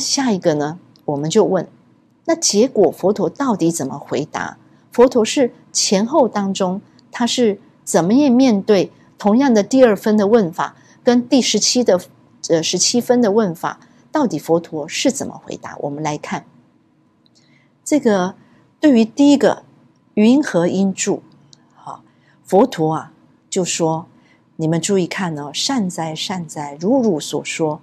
下一个呢，我们就问，那结果佛陀到底怎么回答？佛陀是前后当中，他是怎么样面对同样的第二分的问法，跟第十七的呃十七分的问法，到底佛陀是怎么回答？我们来看这个，对于第一个云何因住？好，佛陀啊就说，你们注意看呢，善哉善哉，如汝所说。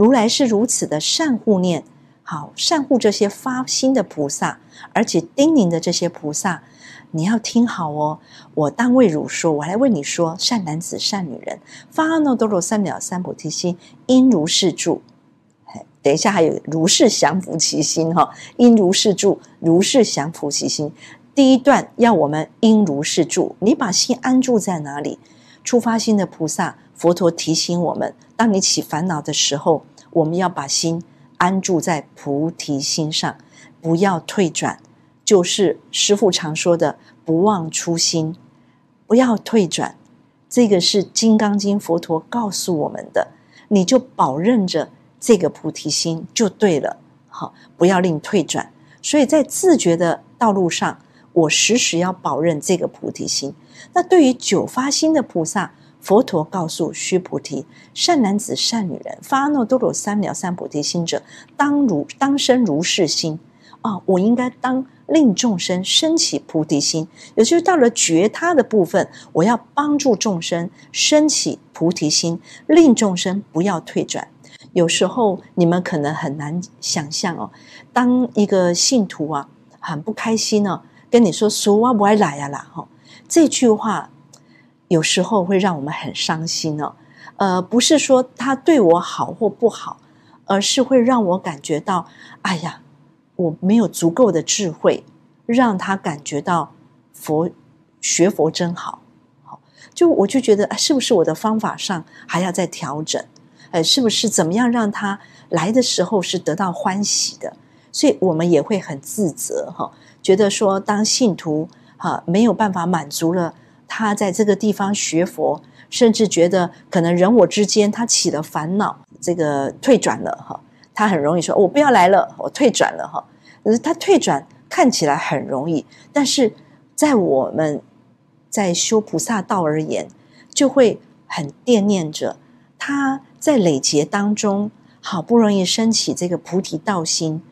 如来是如此的善护念，好善护这些发心的菩萨，而且叮咛的这些菩萨，你要听好哦。我当为汝说，我来为你说：善男子、善女人发阿耨多罗三藐三菩提心，应如是住。嘿，等一下还有如是降伏其心哈，应如是住，如是降伏其心。第一段要我们应如是住，你把心安住在哪里？出发心的菩萨，佛陀提醒我们。当你起烦恼的时候，我们要把心安住在菩提心上，不要退转。就是师父常说的“不忘初心”，不要退转。这个是《金刚经》佛陀告诉我们的，你就保认着这个菩提心就对了。好，不要令退转。所以在自觉的道路上，我时时要保认这个菩提心。那对于九发心的菩萨。佛陀告诉须菩提：“善男子、善女人，发诺多罗三藐三菩提心者，当如当生如是心啊！我应该当令众生生起菩提心，也就是到了觉他的部分，我要帮助众生生起菩提心，令众生不要退转。有时候你们可能很难想象哦，当一个信徒啊，很不开心哦，跟你说‘俗啊，不爱来啊啦’哈，这句话。”有时候会让我们很伤心哦。呃，不是说他对我好或不好，而是会让我感觉到，哎呀，我没有足够的智慧，让他感觉到佛学佛真好，好，就我就觉得，是不是我的方法上还要再调整？是不是怎么样让他来的时候是得到欢喜的？所以我们也会很自责哈，觉得说当信徒哈没有办法满足了。他在这个地方学佛，甚至觉得可能人我之间他起了烦恼，这个退转了哈。他很容易说：“我不要来了，我退转了哈。”可是他退转看起来很容易，但是在我们在修菩萨道而言，就会很惦念着他在累劫当中好不容易升起这个菩提道心，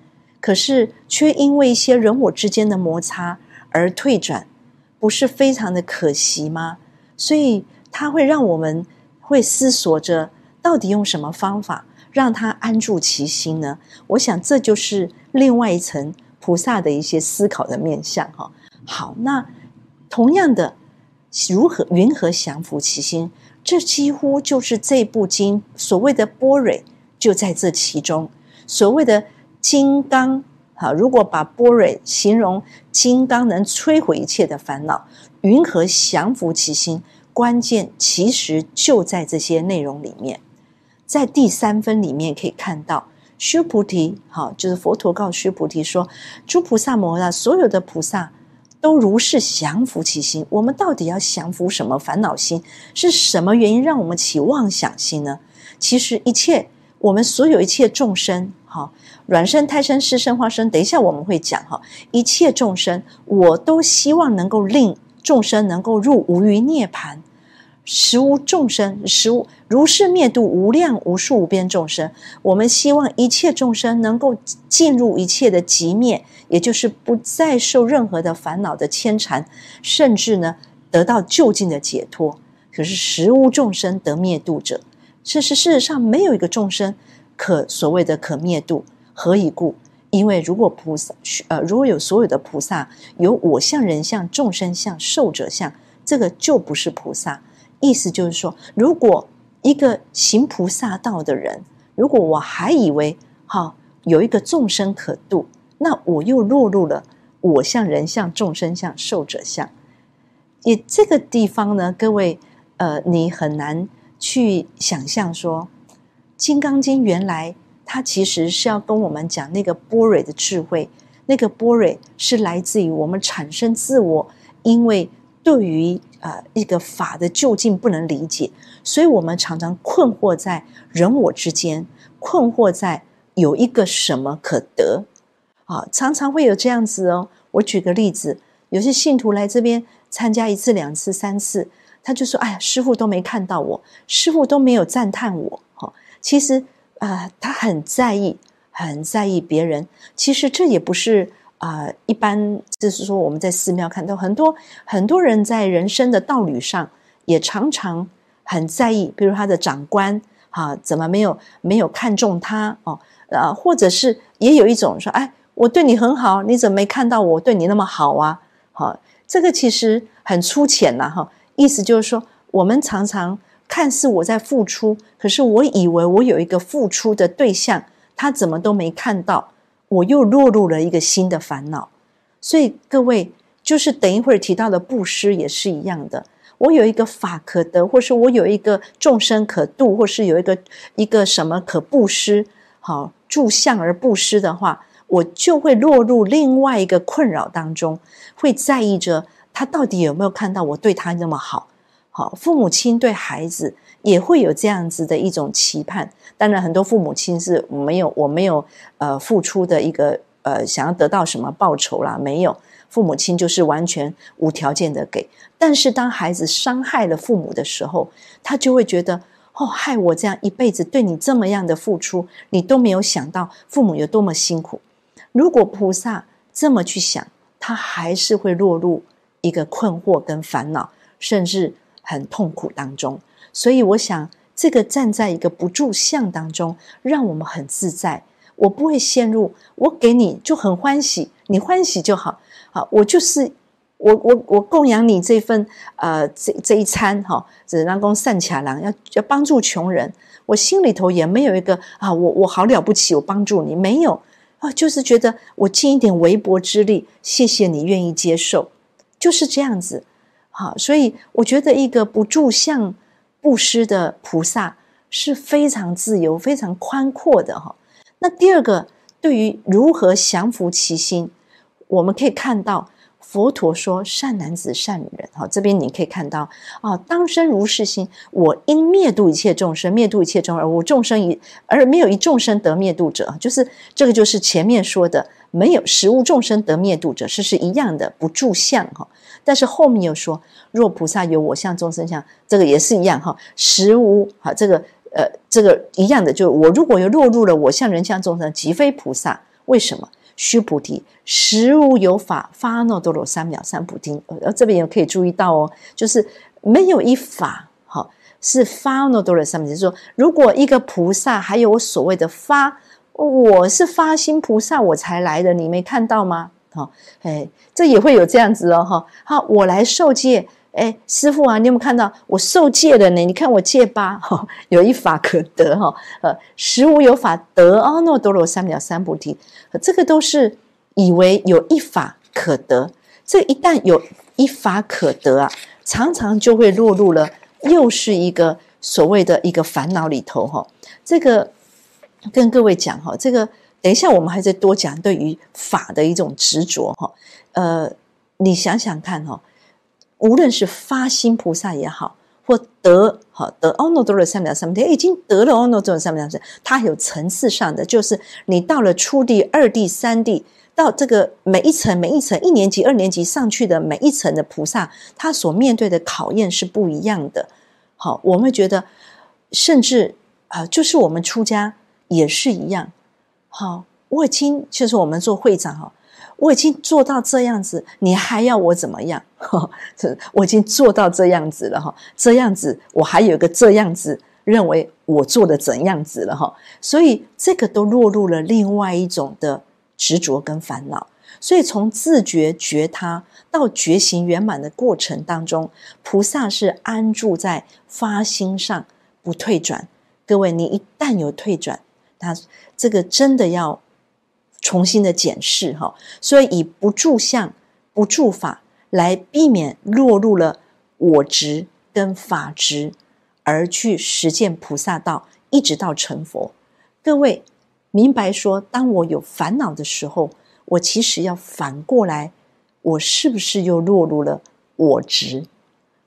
可是却因为一些人我之间的摩擦而退转。不是非常的可惜吗？所以它会让我们会思索着，到底用什么方法让他安住其心呢？我想这就是另外一层菩萨的一些思考的面相哈。好，那同样的，如何云何降服其心？这几乎就是这部经所谓的波蕊，就在这其中。所谓的金刚。好，如果把波蕊形容金刚，能摧毁一切的烦恼，云何降服其心？关键其实就在这些内容里面。在第三分里面可以看到，须菩提，好，就是佛陀告须菩提说，诸菩萨摩诃萨所有的菩萨都如是降服其心。我们到底要降服什么烦恼心？是什么原因让我们起妄想心呢？其实一切。我们所有一切众生，哈，卵生、胎生、湿生、化生，等一下我们会讲哈，一切众生，我都希望能够令众生能够入无余涅盘。实无众生，实无如是灭度无量无数无边众生。我们希望一切众生能够进入一切的极灭，也就是不再受任何的烦恼的牵缠，甚至呢得到就近的解脱。可是实无众生得灭度者。是是，事实上没有一个众生可所谓的可灭度，何以故？因为如果菩萨，呃，如果有所有的菩萨，有我相、人相、众生相、寿者相，这个就不是菩萨。意思就是说，如果一个行菩萨道的人，如果我还以为哈有一个众生可度，那我又落入了我相、人相、众生相、寿者相。也这个地方呢，各位，呃，你很难。去想象说，《金刚经》原来它其实是要跟我们讲那个波蕊的智慧，那个波蕊是来自于我们产生自我，因为对于呃一个法的究竟不能理解，所以我们常常困惑在人我之间，困惑在有一个什么可得，啊，常常会有这样子哦。我举个例子，有些信徒来这边参加一次、两次、三次。他就说：“哎呀，师傅都没看到我，师傅都没有赞叹我。哈，其实啊，他很在意，很在意别人。其实这也不是啊，一般就是说我们在寺庙看到很多很多人在人生的道理上，也常常很在意。比如他的长官，哈，怎么没有没有看中他？哦，啊，或者是也有一种说：，哎，我对你很好，你怎么没看到我对你那么好啊？好，这个其实很粗浅呐，哈。”意思就是说，我们常常看似我在付出，可是我以为我有一个付出的对象，他怎么都没看到，我又落入了一个新的烦恼。所以各位，就是等一会儿提到的布施也是一样的。我有一个法可得，或是我有一个众生可度，或是有一个一个什么可布施，好住相而不施的话，我就会落入另外一个困扰当中，会在意着。他到底有没有看到我对他那么好？好，父母亲对孩子也会有这样子的一种期盼。当然，很多父母亲是没有，我没有呃付出的一个呃想要得到什么报酬啦，没有。父母亲就是完全无条件的给。但是，当孩子伤害了父母的时候，他就会觉得哦，害我这样一辈子对你这么样的付出，你都没有想到父母有多么辛苦。如果菩萨这么去想，他还是会落入。一个困惑跟烦恼，甚至很痛苦当中，所以我想，这个站在一个不住相当中，让我们很自在。我不会陷入，我给你就很欢喜，你欢喜就好。好，我就是我，我我供养你这份呃这这一餐哈，只让公善巧郎要要帮助穷人，我心里头也没有一个啊，我我好了不起，我帮助你没有啊，就是觉得我尽一点微薄之力，谢谢你愿意接受。就是这样子，好，所以我觉得一个不住相布施的菩萨是非常自由、非常宽阔的哈。那第二个，对于如何降服其心，我们可以看到佛陀说：“善男子、善女人，哈，这边你可以看到啊，当生如是心，我应灭度一切众生，灭度一切众生而我众生一而没有一众生得灭度者，就是这个，就是前面说的。”没有实无众生得灭度者，是是一样的，不住相哈。但是后面又说，若菩萨有我相、众生相，这个也是一样哈。实无哈，这个呃，这个一样的，就是我如果又落入了我相、人相、众生，即非菩萨。为什么？须菩提，实无有法发耨多罗三藐三菩提。呃，这边也可以注意到哦，就是没有一法哈，是发耨多罗三藐三菩提。就是说，如果一个菩萨还有我所谓的发。我是发心菩萨，我才来的，你没看到吗？哦，哎，这也会有这样子哦，哈，好，我来受戒，哎，师父啊，你有没有看到我受戒的呢？你看我戒疤，哈，有一法可得，哈，呃，十无有法得哦，那多罗三藐三菩提，这个都是以为有一法可得，这一旦有一法可得啊，常常就会落入了又是一个所谓的一个烦恼里头，哈，这个。跟各位讲哈，这个等一下我们还在多讲对于法的一种执着哈。呃，你想想看哈，无论是发心菩萨也好，或得哈得阿耨多罗三藐三菩提已经得了阿耨多罗三藐三，菩提，它有层次上的，就是你到了初地、二地、三地，到这个每一层每一层一年级、二年级上去的每一层的菩萨，他所面对的考验是不一样的。好，我们觉得，甚至啊，就是我们出家。也是一样，好，我已经就是我们做会长哈，我已经做到这样子，你还要我怎么样？哈，我已经做到这样子了哈，这样子我还有个这样子，认为我做的怎样子了哈，所以这个都落入了另外一种的执着跟烦恼。所以从自觉觉他到觉醒圆满的过程当中，菩萨是安住在发心上不退转。各位，你一旦有退转，他这个真的要重新的检视哈，所以以不住相、不住法来避免落入了我执跟法执，而去实践菩萨道，一直到成佛。各位明白说，当我有烦恼的时候，我其实要反过来，我是不是又落入了我执？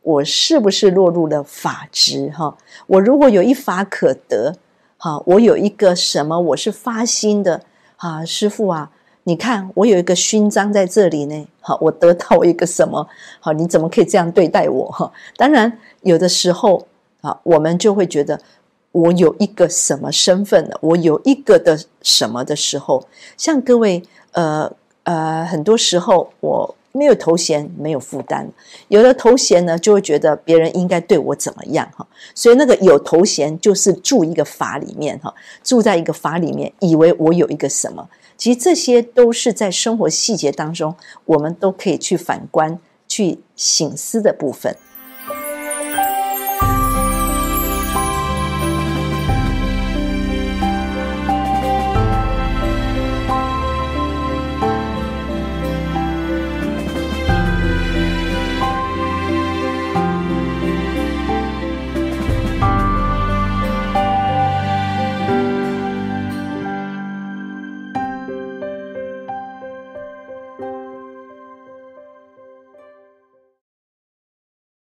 我是不是落入了法执？哈，我如果有一法可得。好，我有一个什么？我是发心的，啊，师傅啊，你看我有一个勋章在这里呢，好，我得到一个什么？好，你怎么可以这样对待我？哈，当然，有的时候啊，我们就会觉得我有一个什么身份的，我有一个的什么的时候，像各位，呃呃，很多时候我。没有头衔，没有负担，有了头衔呢，就会觉得别人应该对我怎么样哈。所以那个有头衔，就是住一个法里面哈，住在一个法里面，以为我有一个什么，其实这些都是在生活细节当中，我们都可以去反观、去醒思的部分。